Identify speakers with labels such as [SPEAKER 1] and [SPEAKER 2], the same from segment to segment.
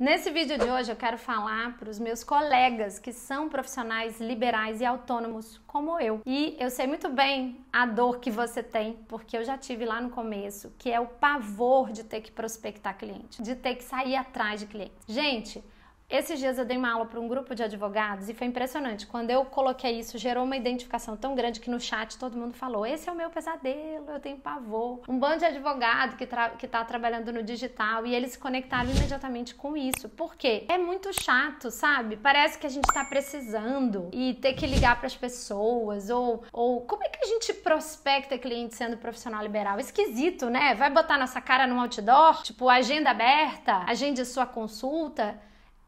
[SPEAKER 1] Nesse vídeo de hoje eu quero falar para os meus colegas que são profissionais liberais e autônomos como eu. E eu sei muito bem a dor que você tem, porque eu já tive lá no começo, que é o pavor de ter que prospectar cliente, de ter que sair atrás de cliente. Gente, esses dias eu dei uma aula para um grupo de advogados e foi impressionante. Quando eu coloquei isso, gerou uma identificação tão grande que no chat todo mundo falou: Esse é o meu pesadelo, eu tenho pavor. Um bando de advogado que, tra tá trabalhando no digital e eles se conectaram imediatamente com isso. Por quê? É muito chato, sabe? Parece que a gente está precisando e ter que ligar para as pessoas ou, ou como é que a gente prospecta cliente sendo profissional liberal? Esquisito, né? Vai botar nossa cara no outdoor, tipo agenda aberta, agende sua consulta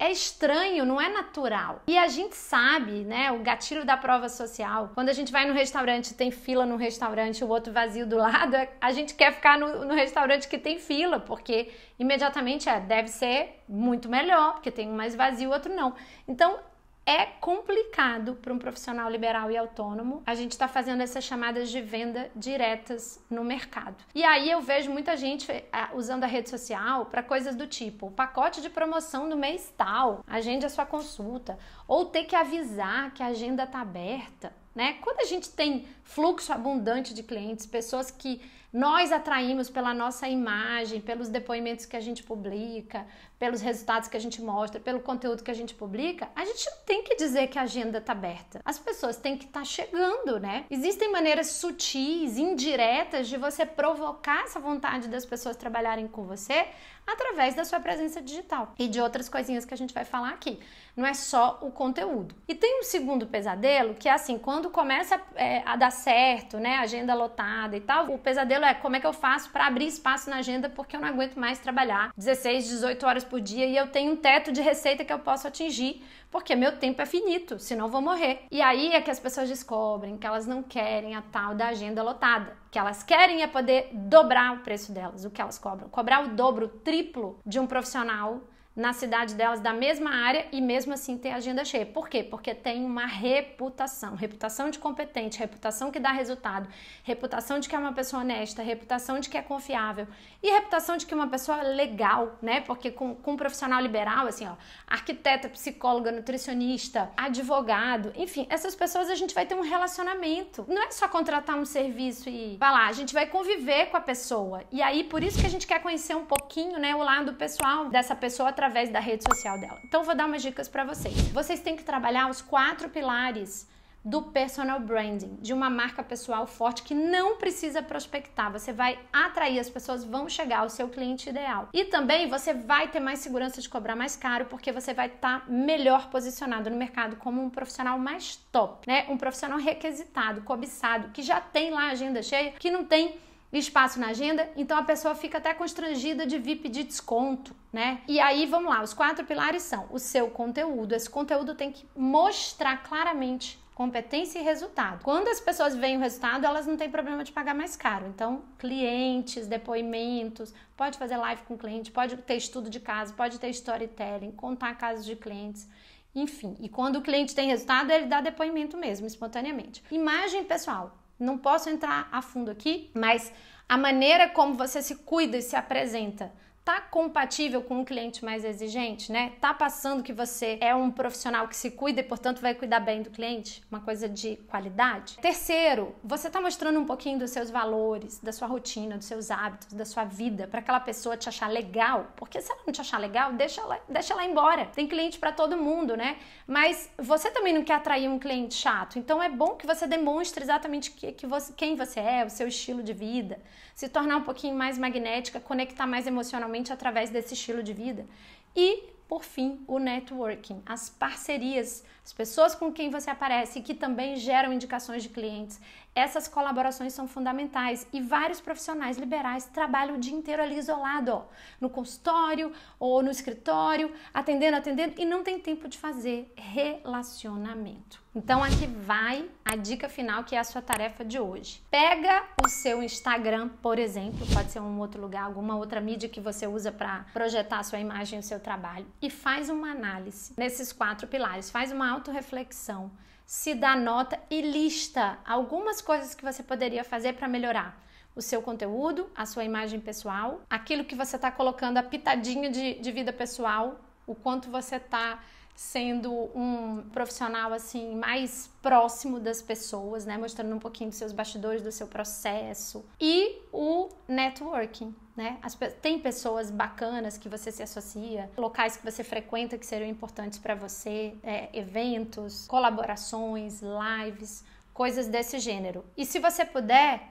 [SPEAKER 1] é estranho, não é natural. E a gente sabe, né, o gatilho da prova social. Quando a gente vai no restaurante, tem fila no restaurante, o outro vazio do lado, é, a gente quer ficar no, no restaurante que tem fila, porque imediatamente é, deve ser muito melhor, porque tem um mais vazio, outro não. Então, é complicado para um profissional liberal e autônomo. A gente está fazendo essas chamadas de venda diretas no mercado. E aí eu vejo muita gente eh, usando a rede social para coisas do tipo: pacote de promoção do mês tal, agende a sua consulta, ou ter que avisar que a agenda está aberta. Né? Quando a gente tem fluxo abundante de clientes, pessoas que nós atraímos pela nossa imagem, pelos depoimentos que a gente publica, pelos resultados que a gente mostra, pelo conteúdo que a gente publica, a gente não tem que dizer que a agenda está aberta. As pessoas têm que estar tá chegando, né? Existem maneiras sutis, indiretas de você provocar essa vontade das pessoas trabalharem com você através da sua presença digital e de outras coisinhas que a gente vai falar aqui. Não é só o conteúdo. E tem um segundo pesadelo que é assim, quando começa é, a dar certo, né? Agenda lotada e tal. O pesadelo é como é que eu faço para abrir espaço na agenda porque eu não aguento mais trabalhar 16, 18 horas por dia e eu tenho um teto de receita que eu posso atingir porque meu tempo é finito, senão eu vou morrer. E aí é que as pessoas descobrem que elas não querem a tal da agenda lotada. O que elas querem é poder dobrar o preço delas, o que elas cobram. Cobrar o dobro, o triplo de um profissional na cidade delas da mesma área e mesmo assim ter agenda cheia. Por quê? Porque tem uma reputação, reputação de competente, reputação que dá resultado, reputação de que é uma pessoa honesta, reputação de que é confiável e reputação de que é uma pessoa legal, né? Porque com, com um profissional liberal, assim, ó, arquiteta, psicóloga, nutricionista, advogado, enfim, essas pessoas a gente vai ter um relacionamento. Não é só contratar um serviço e vai lá, a gente vai conviver com a pessoa. E aí por isso que a gente quer conhecer um pouquinho, né, o lado pessoal dessa pessoa através da rede social dela. Então vou dar umas dicas para vocês. Vocês têm que trabalhar os quatro pilares do personal branding, de uma marca pessoal forte que não precisa prospectar. Você vai atrair, as pessoas vão chegar ao seu cliente ideal. E também você vai ter mais segurança de cobrar mais caro, porque você vai estar tá melhor posicionado no mercado como um profissional mais top, né? Um profissional requisitado, cobiçado, que já tem lá a agenda cheia, que não tem espaço na agenda, então a pessoa fica até constrangida de VIP pedir desconto, né? E aí vamos lá, os quatro pilares são o seu conteúdo. Esse conteúdo tem que mostrar claramente competência e resultado. Quando as pessoas veem o resultado, elas não têm problema de pagar mais caro. Então, clientes, depoimentos, pode fazer live com cliente, pode ter estudo de caso, pode ter storytelling, contar casos de clientes. Enfim, e quando o cliente tem resultado, ele dá depoimento mesmo, espontaneamente. Imagem pessoal não posso entrar a fundo aqui, mas a maneira como você se cuida e se apresenta, tá compatível com um cliente mais exigente, né? Tá passando que você é um profissional que se cuida e, portanto, vai cuidar bem do cliente, uma coisa de qualidade. Terceiro, você tá mostrando um pouquinho dos seus valores, da sua rotina, dos seus hábitos, da sua vida para aquela pessoa te achar legal, porque se ela não te achar legal, deixa ela, deixa ela embora. Tem cliente para todo mundo, né? Mas você também não quer atrair um cliente chato, então é bom que você demonstre exatamente que, que você, quem você é, o seu estilo de vida, se tornar um pouquinho mais magnética, conectar mais emocionalmente principalmente através desse estilo de vida. E, por fim, o networking, as parcerias, as pessoas com quem você aparece que também geram indicações de clientes. Essas colaborações são fundamentais e vários profissionais liberais trabalham o dia inteiro ali isolado, ó, no consultório ou no escritório, atendendo, atendendo e não tem tempo de fazer relacionamento. Então aqui vai a dica final que é a sua tarefa de hoje. Pega o seu Instagram, por exemplo, pode ser um outro lugar, alguma outra mídia que você usa para projetar a sua imagem o seu trabalho e faz uma análise nesses quatro pilares, faz uma autorreflexão se dá nota e lista algumas coisas que você poderia fazer para melhorar o seu conteúdo, a sua imagem pessoal, aquilo que você está colocando, a pitadinha de, de vida pessoal, o quanto você está sendo um profissional assim mais próximo das pessoas, né, mostrando um pouquinho dos seus bastidores, do seu processo e o networking, né? As, tem pessoas bacanas que você se associa, locais que você frequenta que serão importantes para você, é, eventos, colaborações, lives, coisas desse gênero. E se você puder,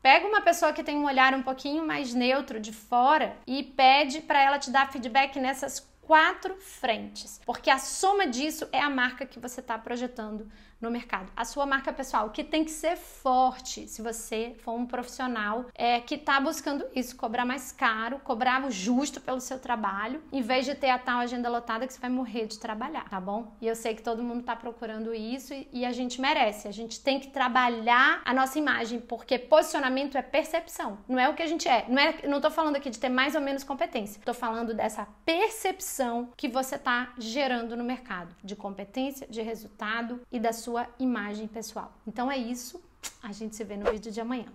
[SPEAKER 1] pega uma pessoa que tem um olhar um pouquinho mais neutro de fora e pede para ela te dar feedback nessas quatro frentes, porque a soma disso é a marca que você está projetando no mercado. A sua marca pessoal, que tem que ser forte se você for um profissional é, que está buscando isso, cobrar mais caro, cobrar o justo pelo seu trabalho, em vez de ter a tal agenda lotada que você vai morrer de trabalhar, tá bom? E eu sei que todo mundo está procurando isso e, e a gente merece. A gente tem que trabalhar a nossa imagem, porque posicionamento é percepção, não é o que a gente é. Não, é, não tô falando aqui de ter mais ou menos competência, tô falando dessa percepção reputação que você está gerando no mercado, de competência, de resultado e da sua imagem pessoal. Então é isso, a gente se vê no vídeo de amanhã.